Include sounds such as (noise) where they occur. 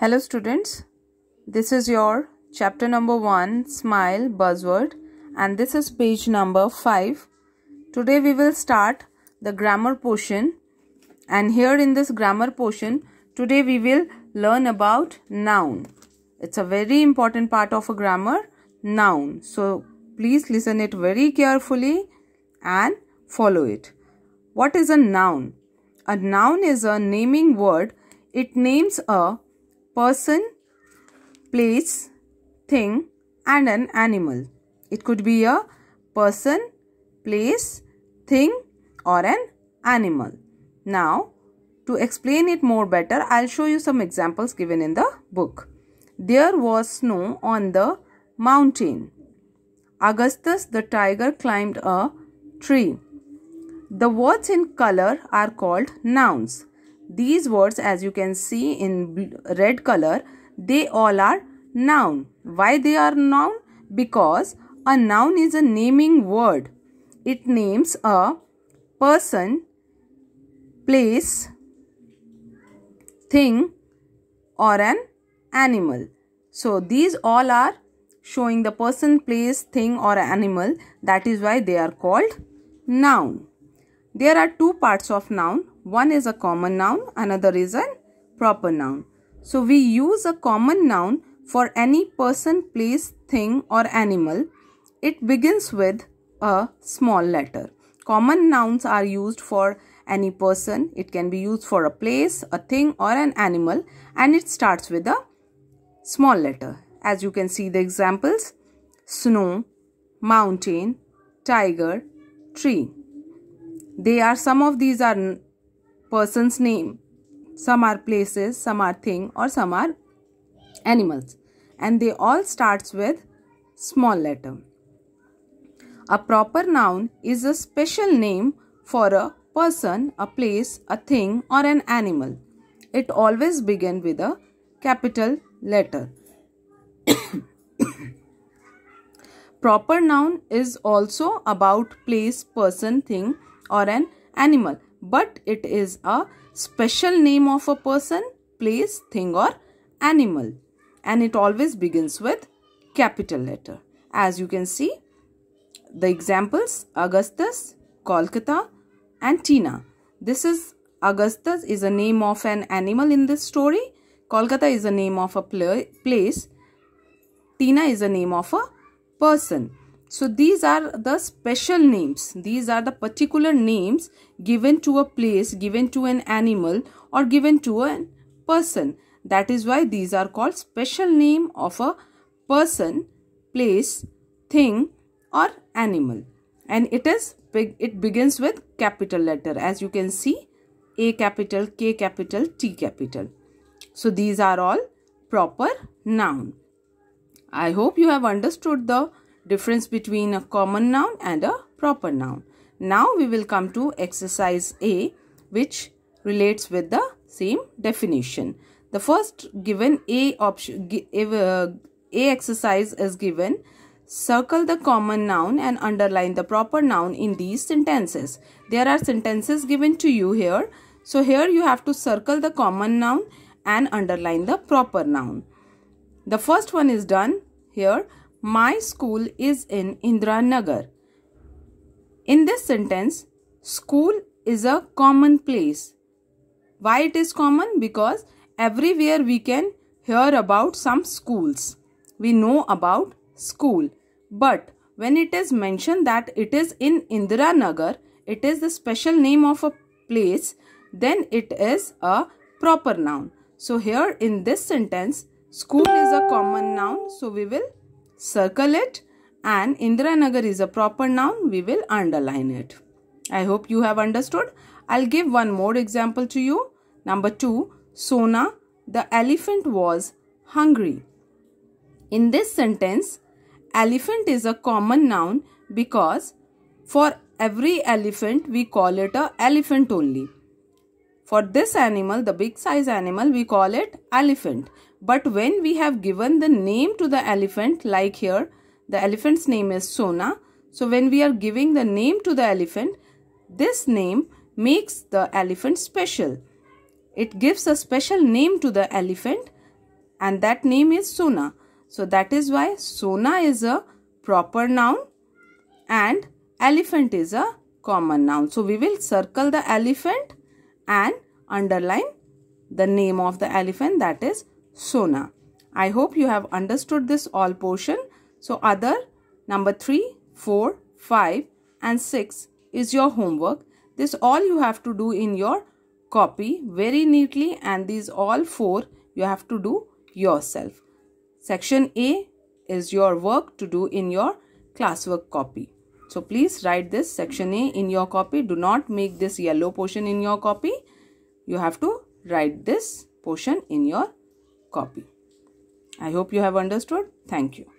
Hello, students. This is your chapter number one Smile Buzzword, and this is page number five. Today, we will start the grammar portion, and here in this grammar portion, today we will learn about noun. It's a very important part of a grammar noun. So, please listen it very carefully and follow it. What is a noun? A noun is a naming word, it names a person, place, thing and an animal. It could be a person, place, thing or an animal. Now, to explain it more better, I'll show you some examples given in the book. There was snow on the mountain. Augustus the tiger climbed a tree. The words in color are called nouns these words as you can see in red color they all are noun why they are noun because a noun is a naming word it names a person place thing or an animal so these all are showing the person place thing or animal that is why they are called noun there are two parts of noun. One is a common noun, another is a proper noun. So we use a common noun for any person, place, thing or animal. It begins with a small letter. Common nouns are used for any person. It can be used for a place, a thing or an animal and it starts with a small letter. As you can see the examples, snow, mountain, tiger, tree. They are some of these are person's name. Some are places, some are thing or some are animals. And they all starts with small letter. A proper noun is a special name for a person, a place, a thing or an animal. It always begin with a capital letter. (coughs) proper noun is also about place, person, thing or an animal, but it is a special name of a person, place, thing or animal. And it always begins with capital letter. As you can see, the examples Augustus, Kolkata and Tina. This is Augustus is a name of an animal in this story. Kolkata is a name of a pl place. Tina is a name of a person. So these are the special names. These are the particular names given to a place, given to an animal or given to a person. That is why these are called special name of a person, place, thing or animal. And it is it begins with capital letter as you can see A capital, K capital, T capital. So these are all proper noun. I hope you have understood the Difference between a common noun and a proper noun. Now we will come to exercise A which relates with the same definition. The first given A option uh, A exercise is given Circle the common noun and underline the proper noun in these sentences. There are sentences given to you here. So here you have to circle the common noun and underline the proper noun. The first one is done here. My school is in Nagar. In this sentence, school is a common place. Why it is common? Because everywhere we can hear about some schools. We know about school. But when it is mentioned that it is in Indiranagar, it is the special name of a place, then it is a proper noun. So here in this sentence, school is a common noun. So we will circle it and Indiranagar is a proper noun, we will underline it. I hope you have understood. I'll give one more example to you. Number 2. Sona, the elephant was hungry. In this sentence, elephant is a common noun because for every elephant we call it a elephant only. For this animal, the big size animal, we call it elephant. But when we have given the name to the elephant, like here, the elephant's name is Sona. So when we are giving the name to the elephant, this name makes the elephant special. It gives a special name to the elephant and that name is Sona. So that is why Sona is a proper noun and elephant is a common noun. So we will circle the elephant and underline the name of the elephant that is Sona. I hope you have understood this all portion. So other number 3, 4, 5 and 6 is your homework. This all you have to do in your copy very neatly and these all four you have to do yourself. Section A is your work to do in your classwork copy. So please write this section A in your copy. Do not make this yellow portion in your copy. You have to write this portion in your copy. I hope you have understood. Thank you.